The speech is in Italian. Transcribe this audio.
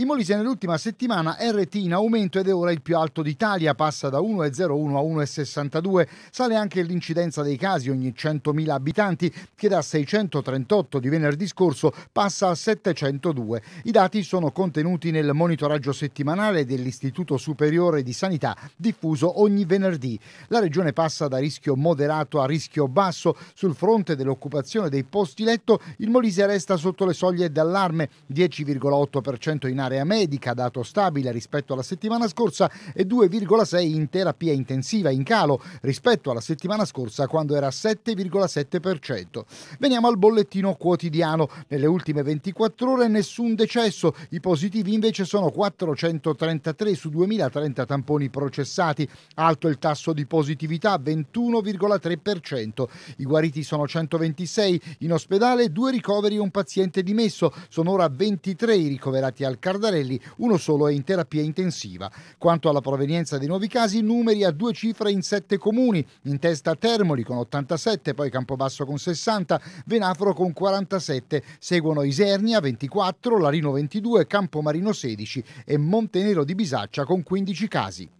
In Molise nell'ultima settimana RT in aumento ed è ora il più alto d'Italia, passa da 1,01 a 1,62. Sale anche l'incidenza dei casi ogni 100.000 abitanti, che da 638 di venerdì scorso passa a 702. I dati sono contenuti nel monitoraggio settimanale dell'Istituto Superiore di Sanità, diffuso ogni venerdì. La regione passa da rischio moderato a rischio basso. Sul fronte dell'occupazione dei posti letto, il Molise resta sotto le soglie d'allarme, 10,8% in area all'area medica, dato stabile rispetto alla settimana scorsa, e 2,6 in terapia intensiva, in calo rispetto alla settimana scorsa quando era 7,7%. Veniamo al bollettino quotidiano. Nelle ultime 24 ore nessun decesso, i positivi invece sono 433 su 2030 tamponi processati, alto il tasso di positività 21,3%. I guariti sono 126 in ospedale, due ricoveri e un paziente dimesso. Sono ora 23 i ricoverati al caso Cardarelli, uno solo è in terapia intensiva. Quanto alla provenienza dei nuovi casi, numeri a due cifre in sette comuni, in testa Termoli con 87, poi Campobasso con 60, Venafro con 47, seguono Isernia 24, Larino 22, Campomarino 16 e Montenero di Bisaccia con 15 casi.